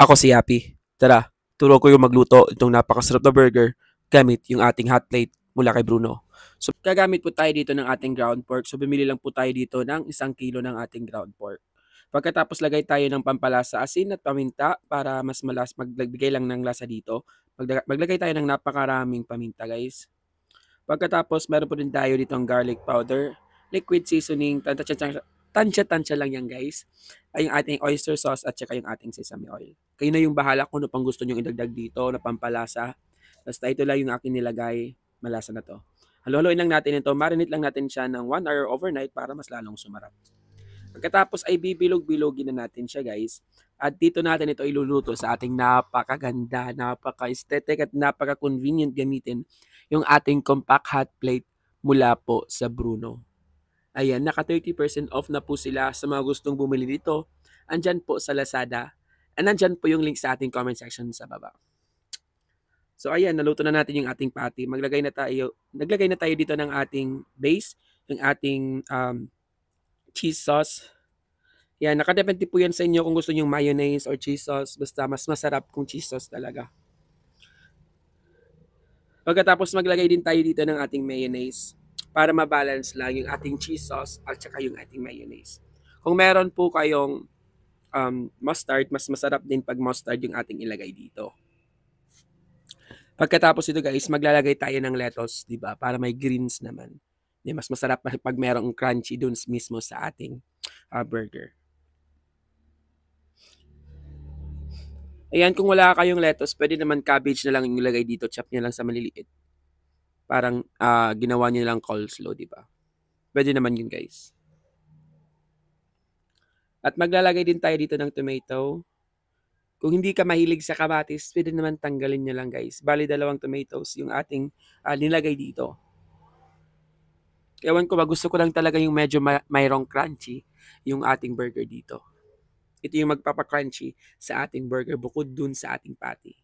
Ako si Yapi. Tara, turo ko yung magluto itong napakasarap na burger gamit yung ating hot plate mula kay Bruno. So, gagamit po tayo dito ng ating ground pork. So, bumili lang po tayo dito ng isang kilo ng ating ground pork. Pagkatapos lagay tayo ng pampalasa asin at paminta para mas malas magbigay lang ng lasa dito. Maglag maglagay tayo ng napakaraming paminta guys. Pagkatapos meron po din tayo dito ang garlic powder, liquid seasoning, tantsa tansya-tansya lang yan guys. Ay yung ating oyster sauce at saka yung ating sesame oil. Kayo na yung bahala kung ano pang gusto nyo idagdag dito, na pampalasa. Basta ito lang yung akin nilagay, malasa na to. Halo-haloin lang natin ito, marinate lang natin siya ng 1 hour overnight para mas lalong sumarap. Pagkatapos ay bibilog-bilogin na natin siya guys. At dito natin ito iluluto sa ating napakaganda, napaka-aesthetic at napaka-convenient gamitin yung ating compact hot plate mula po sa Bruno. Ayan, naka 30% off na po sila sa mga gustong bumili dito. Andyan po sa Lazada. And andyan po yung link sa ating comment section sa baba. So ayan, naluto na natin yung ating patty. Maglagay na tayo, naglagay na tayo dito ng ating base, ng ating um, cheese sauce. Yan, nakadepende po yan sa inyo kung gusto nyo mayonnaise or cheese sauce. Basta mas masarap kung cheese sauce talaga. Pagkatapos maglagay din tayo dito ng ating mayonnaise para mabalance lang yung ating cheese sauce at saka yung ating mayonnaise. Kung meron po kayong um, mustard, mas masarap din pag mustard yung ating ilagay dito. Pagkatapos ito guys, maglalagay tayo ng lettuce, di ba? Para may greens naman. Di, mas masarap pag merong crunchy dun mismo sa ating uh, burger. Ayan, kung wala kayong lettuce, pwede naman cabbage na lang yung ilagay dito. Chop nyo lang sa maliliit parang uh, ginawa niya lang coleslaw, di ba? Pwede naman yun, guys. At maglalagay din tayo dito ng tomato. Kung hindi ka mahilig sa kamatis, pwede naman tanggalin nyo lang guys. Bali dalawang tomatoes yung ating uh, nilagay dito. Ewan ko ba, gusto ko lang talaga yung medyo ma- mayroong crunchy yung ating burger dito. Ito yung magpapa-crunchy sa ating burger bukod dun sa ating patty.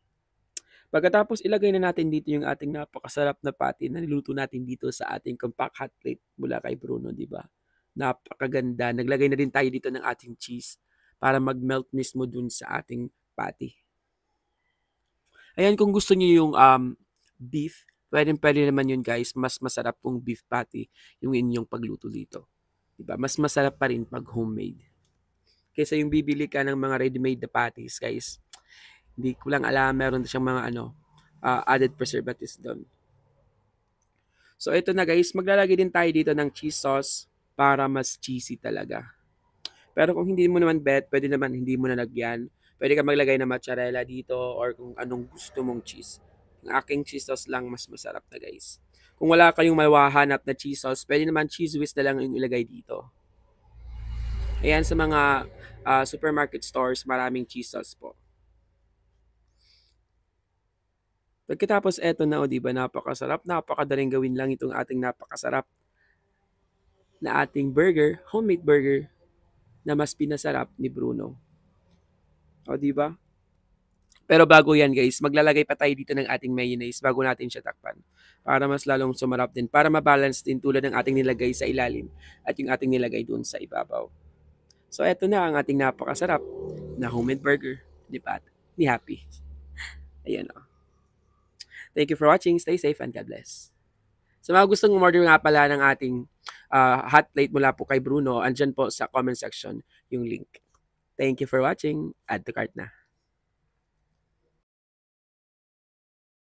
Pagkatapos ilagay na natin dito yung ating napakasarap na pati na niluto natin dito sa ating compact hot plate mula kay Bruno, di ba? Napakaganda. Naglagay na din tayo dito ng ating cheese para mag-melt mismo dun sa ating patty. Ayan, kung gusto niyo yung um, beef, pwede pwede naman yun guys. Mas masarap kung beef patty yung inyong pagluto dito. Diba? Mas masarap pa rin pag homemade. Kaysa yung bibili ka ng mga ready-made na patties, guys hindi ko lang alam, meron siyang mga ano, uh, added preservatives doon. So ito na guys, maglalagay din tayo dito ng cheese sauce para mas cheesy talaga. Pero kung hindi mo naman bet, pwede naman hindi mo nalagyan. Pwede ka maglagay na mozzarella dito or kung anong gusto mong cheese. Ang aking cheese sauce lang mas masarap na guys. Kung wala kayong at na cheese sauce, pwede naman cheese whiz na lang yung ilagay dito. Ayan sa mga uh, supermarket stores, maraming cheese sauce po. Pagkatapos eto na o oh, diba napakasarap, napakadaling gawin lang itong ating napakasarap na ating burger, homemade burger na mas pinasarap ni Bruno. O oh, diba? Pero bago yan guys, maglalagay pa tayo dito ng ating mayonnaise bago natin siya takpan. Para mas lalong sumarap din, para mabalance din tulad ng ating nilagay sa ilalim at yung ating nilagay dun sa ibabaw. So eto na ang ating napakasarap na homemade burger, di ba? Ni Happy. Ayan o. Oh. Thank you for watching. Stay safe and God bless. Sa mga gustong umorder nga pala ng ating uh, hot plate mula po kay Bruno, andyan po sa comment section yung link. Thank you for watching. Add to cart na.